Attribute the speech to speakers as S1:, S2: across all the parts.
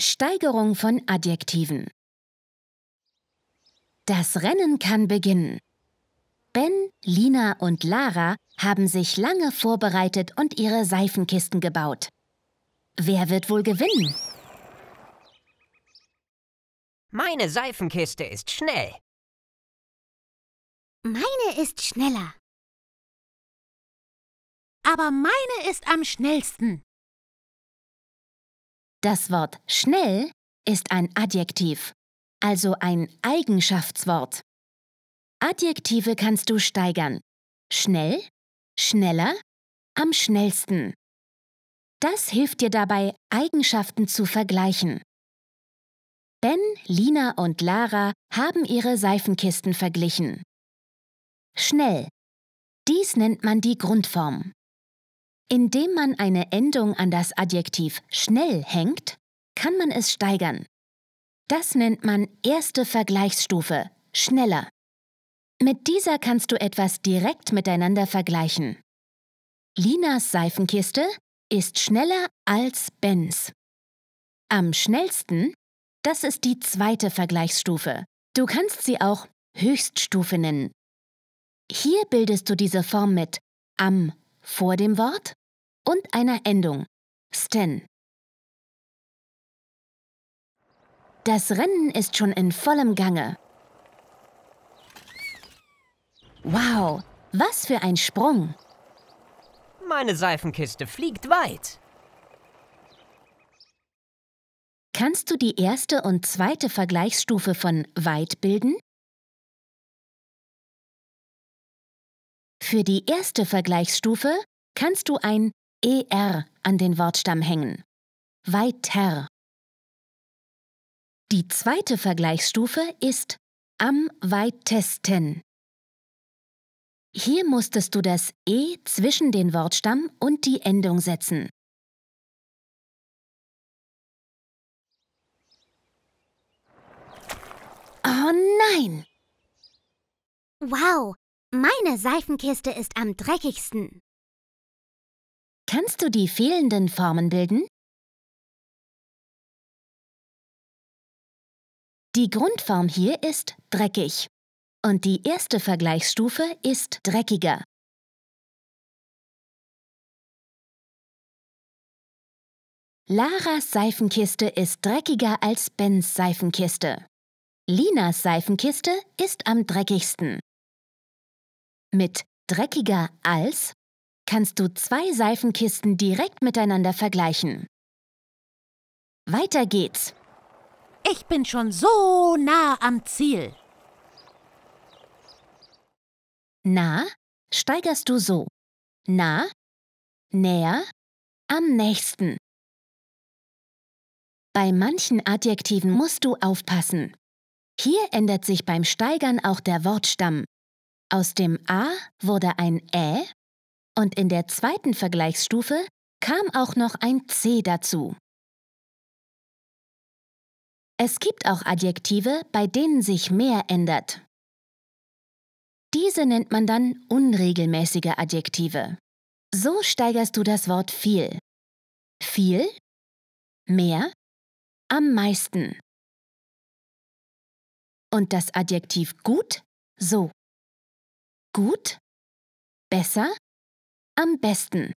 S1: Steigerung von Adjektiven. Das Rennen kann beginnen. Ben, Lina und Lara haben sich lange vorbereitet und ihre Seifenkisten gebaut.
S2: Wer wird wohl gewinnen? Meine Seifenkiste ist schnell. Meine ist schneller. Aber meine ist am schnellsten. Das Wort schnell ist ein Adjektiv, also ein
S1: Eigenschaftswort. Adjektive kannst du steigern. Schnell, schneller, am schnellsten. Das hilft dir dabei, Eigenschaften zu vergleichen. Ben, Lina und Lara haben ihre Seifenkisten verglichen. Schnell. Dies nennt man die Grundform. Indem man eine Endung an das Adjektiv schnell hängt, kann man es steigern. Das nennt man erste Vergleichsstufe, schneller. Mit dieser kannst du etwas direkt miteinander vergleichen. Linas Seifenkiste ist schneller als Bens. Am schnellsten, das ist die zweite Vergleichsstufe. Du kannst sie auch Höchststufe nennen. Hier bildest du diese Form
S2: mit am vor dem Wort und einer Endung Sten. Das Rennen ist schon in vollem
S1: Gange. Wow, was für ein Sprung! Meine Seifenkiste fliegt weit.
S2: Kannst du die erste und zweite Vergleichsstufe von weit bilden? Für die erste Vergleichsstufe kannst du ein er an den Wortstamm hängen. Weiter. Die zweite Vergleichsstufe ist am weitesten. Hier musstest du das E zwischen den Wortstamm und die Endung setzen. Oh nein! Wow, meine Seifenkiste ist am dreckigsten. Kannst du die fehlenden Formen bilden? Die Grundform hier ist dreckig und die erste Vergleichsstufe ist dreckiger. Laras Seifenkiste ist dreckiger als Bens Seifenkiste. Linas
S1: Seifenkiste ist am dreckigsten. Mit dreckiger als kannst du zwei Seifenkisten direkt miteinander vergleichen. Weiter geht's. Ich bin schon so nah am
S2: Ziel. Na steigerst du so. Na, näher, am nächsten. Bei manchen Adjektiven musst du aufpassen. Hier
S1: ändert sich beim Steigern auch der Wortstamm. Aus dem A wurde ein Ä und in der zweiten Vergleichsstufe kam auch noch ein C dazu.
S2: Es gibt auch Adjektive, bei denen sich mehr ändert. Diese nennt man dann unregelmäßige Adjektive. So steigerst du das Wort viel. Viel, mehr, am meisten. Und das Adjektiv gut so. Gut? Besser? Am besten.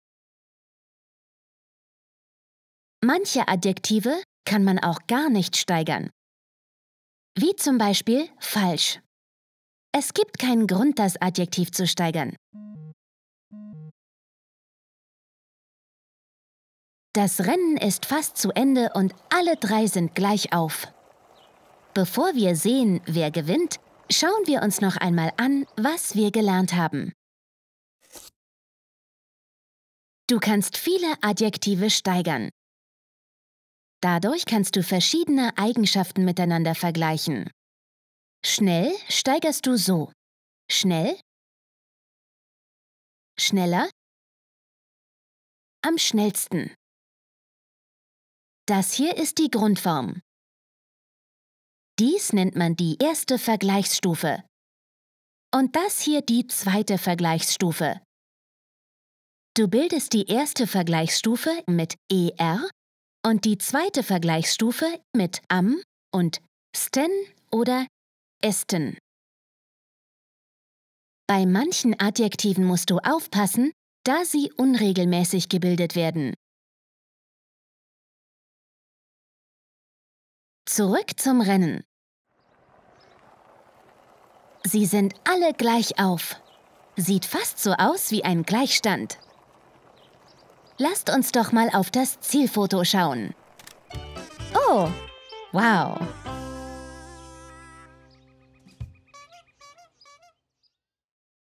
S2: Manche Adjektive kann man auch gar nicht steigern. Wie zum Beispiel falsch. Es gibt keinen Grund, das Adjektiv zu steigern. Das Rennen ist
S1: fast zu Ende und alle drei sind gleich auf. Bevor wir sehen, wer gewinnt, Schauen wir uns noch einmal an, was wir gelernt haben. Du kannst viele Adjektive steigern. Dadurch kannst du verschiedene Eigenschaften miteinander vergleichen.
S2: Schnell steigerst du so. Schnell, schneller, am schnellsten. Das hier ist die Grundform. Dies nennt man die
S1: erste Vergleichsstufe. Und das hier die zweite Vergleichsstufe. Du bildest die erste Vergleichsstufe mit ER und die zweite Vergleichsstufe mit am und sten oder
S2: esten. Bei manchen Adjektiven musst du aufpassen, da sie unregelmäßig gebildet werden. Zurück zum Rennen.
S1: Sie sind alle gleich auf. Sieht fast so aus wie ein Gleichstand. Lasst uns doch mal auf das Zielfoto schauen.
S2: Oh, wow.